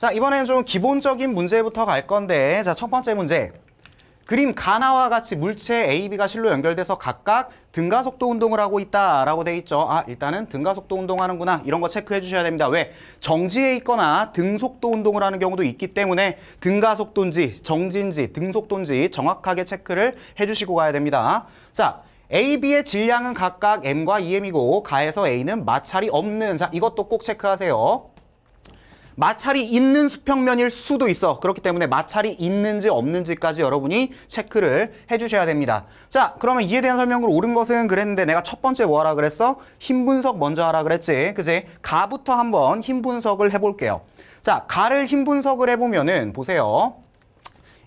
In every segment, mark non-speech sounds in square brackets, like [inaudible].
자, 이번에는 좀 기본적인 문제부터 갈 건데 자, 첫 번째 문제. 그림 가나와 같이 물체 A, B가 실로 연결돼서 각각 등가속도 운동을 하고 있다라고 돼 있죠. 아, 일단은 등가속도 운동하는구나. 이런 거 체크해 주셔야 됩니다. 왜? 정지에 있거나 등속도 운동을 하는 경우도 있기 때문에 등가속도인지 정지인지 등속도인지 정확하게 체크를 해 주시고 가야 됩니다. 자, A, B의 질량은 각각 M과 EM이고 가에서 A는 마찰이 없는 자 이것도 꼭 체크하세요. 마찰이 있는 수평면일 수도 있어. 그렇기 때문에 마찰이 있는지 없는지까지 여러분이 체크를 해주셔야 됩니다. 자, 그러면 이에 대한 설명으로 옳은 것은 그랬는데 내가 첫 번째 뭐 하라 그랬어? 힘 분석 먼저 하라 그랬지. 그지? 가부터 한번 힘 분석을 해볼게요. 자, 가를 힘 분석을 해보면은 보세요.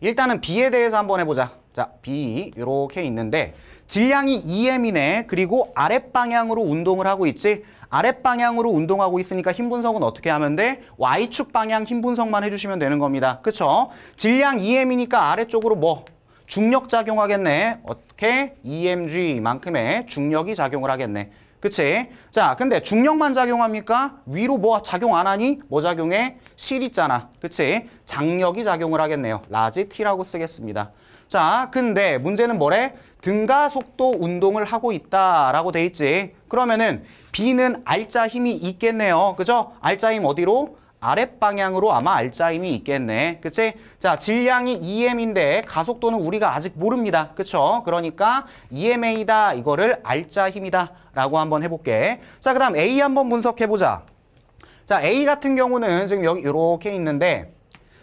일단은 B에 대해서 한번 해보자. 자, B 이렇게 있는데 질량이 2m이네. 그리고 아랫방향으로 운동을 하고 있지. 아랫방향으로 운동하고 있으니까 힘 분석은 어떻게 하면 돼? Y축 방향 힘 분석만 해주시면 되는 겁니다. 그렇죠 질량 EM이니까 아래쪽으로 뭐? 중력 작용하겠네. 어떻게? EMG만큼의 중력이 작용을 하겠네. 그치? 자, 근데 중력만 작용합니까? 위로 뭐 작용 안 하니? 뭐 작용해? 실 있잖아. 그치? 장력이 작용을 하겠네요. 라지 T라고 쓰겠습니다. 자, 근데 문제는 뭐래? 등가 속도 운동을 하고 있다라고 돼 있지. 그러면은 B는 알짜 힘이 있겠네요. 그죠? 알짜 힘 어디로? 아랫방향으로 아마 알짜임이 있겠네. 그치? 자, 질량이 EM인데 가속도는 우리가 아직 모릅니다. 그쵸? 그러니까 EMA다. 이거를 알짜 힘이다. 라고 한번 해볼게. 자, 그 다음 A 한번 분석해보자. 자, A 같은 경우는 지금 여기 이렇게 있는데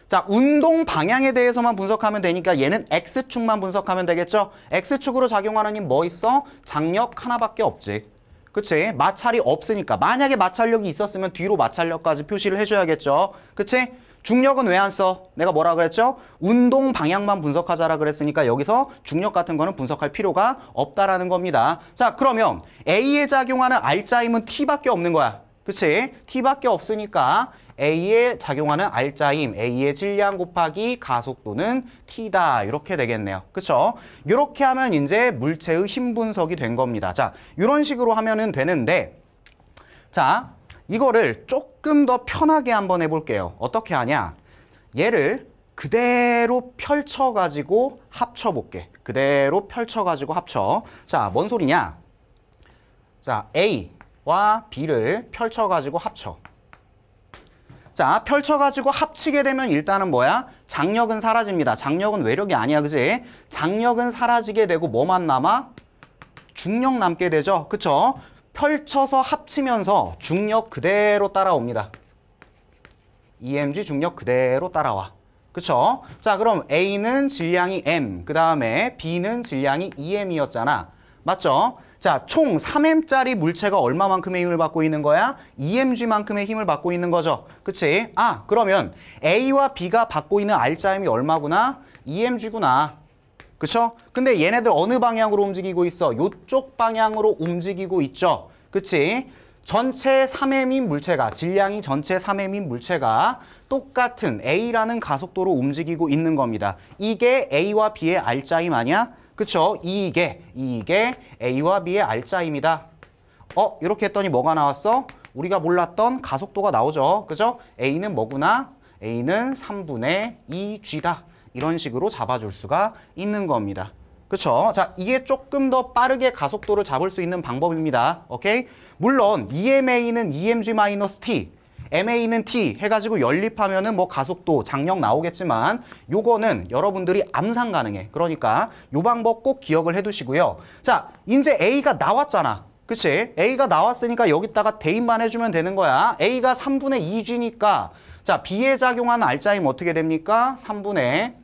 자, 운동 방향에 대해서만 분석하면 되니까 얘는 X축만 분석하면 되겠죠? X축으로 작용하는 힘 뭐 있어? 장력 하나밖에 없지. 그치? 마찰이 없으니까. 만약에 마찰력이 있었으면 뒤로 마찰력까지 표시를 해줘야겠죠. 그치? 중력은 왜 안 써? 내가 뭐라 그랬죠? 운동 방향만 분석하자라 그랬으니까 여기서 중력 같은 거는 분석할 필요가 없다라는 겁니다. 자, 그러면 A에 작용하는 알짜임은 T밖에 없는 거야. 그치? T밖에 없으니까 A에 작용하는 R자임, A의 질량 곱하기 가속도는 T다. 이렇게 되겠네요. 그렇죠? 이렇게 하면 이제 물체의 힘 분석이 된 겁니다. 자, 이런 식으로 하면은 되는데 자, 이거를 조금 더 편하게 한번 해볼게요. 어떻게 하냐? 얘를 그대로 펼쳐가지고 합쳐볼게. 그대로 펼쳐가지고 합쳐. 자, 뭔 소리냐? 자, A와 B를 펼쳐가지고 합쳐. 자, 펼쳐가지고 합치게 되면 일단은 뭐야? 장력은 사라집니다. 장력은 외력이 아니야, 그지? 장력은 사라지게 되고 뭐만 남아? 중력 남게 되죠. 그쵸? 펼쳐서 합치면서 중력 그대로 따라옵니다. EMG 중력 그대로 따라와. 그쵸? 자, 그럼 A는 질량이 M, 그 다음에 B는 질량이 EM이었잖아. 맞죠? 자, 총 3M짜리 물체가 얼마만큼의 힘을 받고 있는 거야? 2mg만큼의 힘을 받고 있는 거죠. 그치? 아, 그러면 A와 B가 받고 있는 R자 힘이 얼마구나? 2mg구나. 그쵸? 근데 얘네들 어느 방향으로 움직이고 있어? 요쪽 방향으로 움직이고 있죠. 그치? 전체 3M인 물체가, 질량이 전체 3M인 물체가 똑같은 A라는 가속도로 움직이고 있는 겁니다. 이게 A와 B의 R자임 아니야? 그렇죠이게이게에 A와 B의 알짜입니다 어? 이렇게 했더니 뭐가 나왔어? 우리가 몰랐던 가속도가 나오죠. 그죠? A는 뭐구나? A는 3분의 2G다. 이런 식으로 잡아줄 수가 있는 겁니다. 그렇죠? 자, 이게 조금 더 빠르게 가속도를 잡을 수 있는 방법입니다. 오케이? 물론 EMA는 EMG-T, MA는 T 해가지고 연립하면은 뭐 가속도, 장력 나오겠지만 요거는 여러분들이 암산 가능해. 그러니까 요 방법 꼭 기억을 해두시고요. 자, 이제 A가 나왔잖아. 그치? A가 나왔으니까 여기다가 대입만 해주면 되는 거야. A가 3분의 2G니까 자, B에 작용하는 알짜임 어떻게 됩니까? 3분의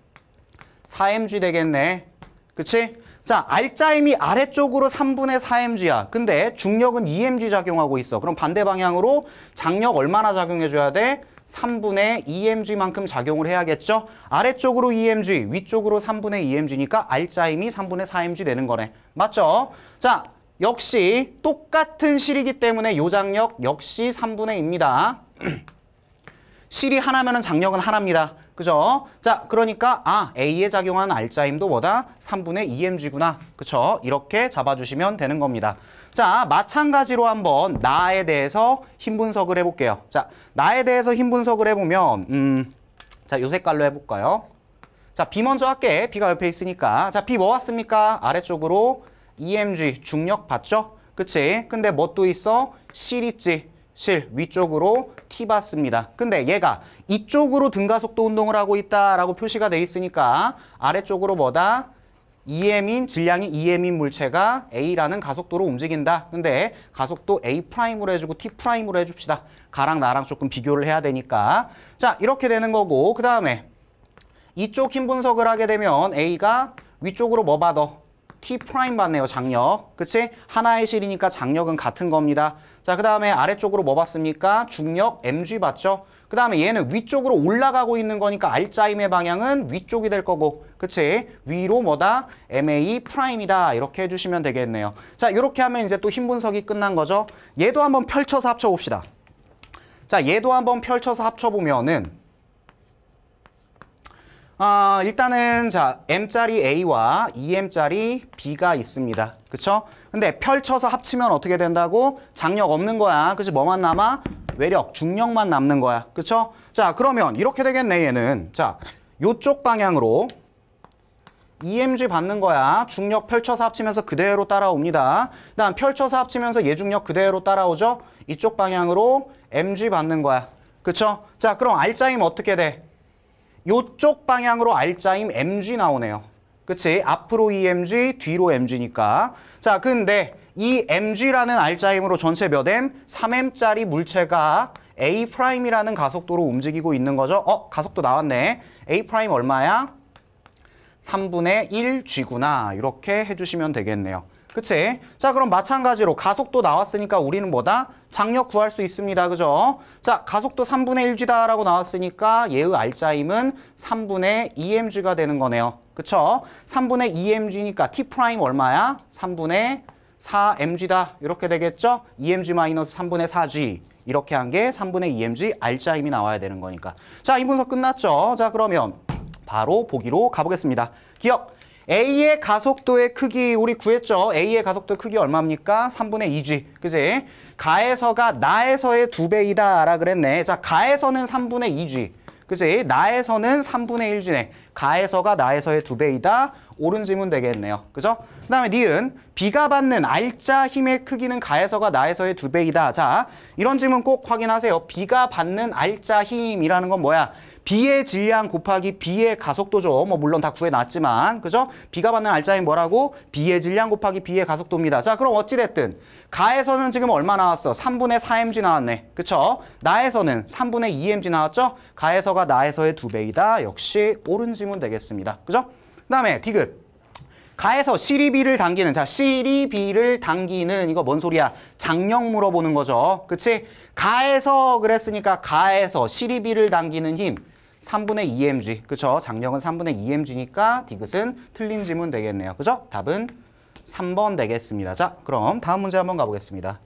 4mg 되겠네. 그치? 자, 알짜임이 아래쪽으로 3분의 4mg야. 근데 중력은 2mg 작용하고 있어. 그럼 반대 방향으로 장력 얼마나 작용해줘야 돼? 3분의 2mg만큼 작용을 해야겠죠? 아래쪽으로 2mg, 위쪽으로 3분의 2mg니까 알짜임이 3분의 4mg 되는 거네. 맞죠? 자, 역시 똑같은 실이기 때문에 요장력 역시 3분의 2입니다. [clears throat] 실이 하나면 은 장력은 하나입니다. 그죠? 자, 그러니까 아, A에 작용한 알짜임도 뭐다? 3분의 2mg구나. 그쵸? 이렇게 잡아주시면 되는 겁니다. 자, 마찬가지로 한번 나에 대해서 힘 분석을 해볼게요. 자, 나에 대해서 힘 분석을 해보면 음, 자, 요 색깔로 해볼까요? 자, B 먼저 할게. B가 옆에 있으니까. 자, B 뭐 왔습니까? 아래쪽으로 EMG 중력 봤죠? 그치? 근데 뭐 또 있어? 실 있지? 실 위쪽으로 티봤습니다. 근데 얘가 이쪽으로 등가속도 운동을 하고 있다라고 표시가 돼 있으니까 아래쪽으로 뭐다? EM인 질량이 EM인 물체가 A라는 가속도로 움직인다. 근데 가속도 A'으로 해주고 T'으로 해줍시다. 가랑 나랑 조금 비교를 해야 되니까. 자, 이렇게 되는 거고 그 다음에 이쪽 힘 분석을 하게 되면 A가 위쪽으로 뭐 받아? T 프라임 봤네요, 장력. 그치? 하나의 실이니까 장력은 같은 겁니다. 자, 그 다음에 아래쪽으로 뭐 봤습니까? 중력 MG 봤죠? 그 다음에 얘는 위쪽으로 올라가고 있는 거니까 r 짜임의 방향은 위쪽이 될 거고 그치? 위로 뭐다? MA 프라임이다 이렇게 해주시면 되겠네요 자 이렇게 하면 이제 또 힘 분석이 끝난 거죠 얘도 한번 펼쳐서 합쳐봅시다 자 얘도 한번 펼쳐서 합쳐보면은 아, 일단은 자 m짜리 a와 2m짜리 b가 있습니다. 그렇죠 근데 펼쳐서 합치면 어떻게 된다고? 장력 없는 거야. 그치? 뭐만 남아? 외력, 중력만 남는 거야. 그렇죠자 그러면 이렇게 되겠네 얘는. 자이쪽 방향으로 EMG 받는 거야. 중력 펼쳐서 합치면서 그대로 따라옵니다. 그다음 펼쳐서 합치면서 예중력 그대로 따라오죠. 이쪽 방향으로 MG 받는 거야. 그렇죠 자, 그럼 r 짜임 어떻게 돼? 요쪽 방향으로 R자임 MG 나오네요. 그치? 앞으로 e MG, 뒤로 MG니까. 자, 근데 이 MG라는 R자임으로 전체 몇 M? 3M짜리 물체가 A'이라는 가속도로 움직이고 있는 거죠. 어? 가속도 나왔네. A' 얼마야? 3분의 1G구나. 이렇게 해주시면 되겠네요. 그치? 자 그럼 마찬가지로 가속도 나왔으니까 우리는 뭐다? 장력 구할 수 있습니다. 그죠? 자 가속도 3분의 1g다라고 나왔으니까 얘의 알짜임은 3분의 2mg가 되는 거네요. 그쵸? 3분의 2mg니까 t' 프라임 얼마야? 3분의 4mg다. 이렇게 되겠죠? 2mg 마이너스 3분의 4g. 이렇게 한 게 3분의 2mg 알짜임이 나와야 되는 거니까. 자, 이 분석 끝났죠? 자, 그러면 바로 보기로 가보겠습니다. 기억! A의 가속도의 크기 우리 구했죠. A의 가속도 크기 얼마입니까? 3분의 2G. 그지? 가에서가 나에서의 두배이다 라 그랬네. 자, 가에서는 3분의 2G. 그지? 나에서는 3분의 1G네. 가에서가 나에서의 두배이다 옳은 질문 되겠네요. 그죠? 그 다음에 니은 비가 받는 알자 힘의 크기는 가에서가 나에서의 두 배이다. 자, 이런 질문 꼭 확인하세요. 비가 받는 알자 힘이라는 건 뭐야? 비의 질량 곱하기 비의 가속도죠. 뭐 물론 다 구해놨지만 그죠? 비가 받는 R자인 뭐라고? 비의 질량 곱하기 비의 가속도입니다. 자, 그럼 어찌됐든 가에서는 지금 얼마 나왔어? 3분의 4mg 나왔네. 그쵸? 나에서는 3분의 2mg 나왔죠? 가에서가 나에서의 두 배이다. 역시 옳은 질문 되겠습니다. 그죠? 그다음에 디귿. 가에서 시리비를 당기는 자시리비를 당기는 이거 뭔 소리야 장력 물어보는 거죠 그치 가에서 그랬으니까 가에서 시리비를 당기는 힘 3분의 2mg 그쵸 장력은 3분의 2mg니까 디귿은 틀린 지문 되겠네요 그죠 답은 3번 되겠습니다 자 그럼 다음 문제 한번 가보겠습니다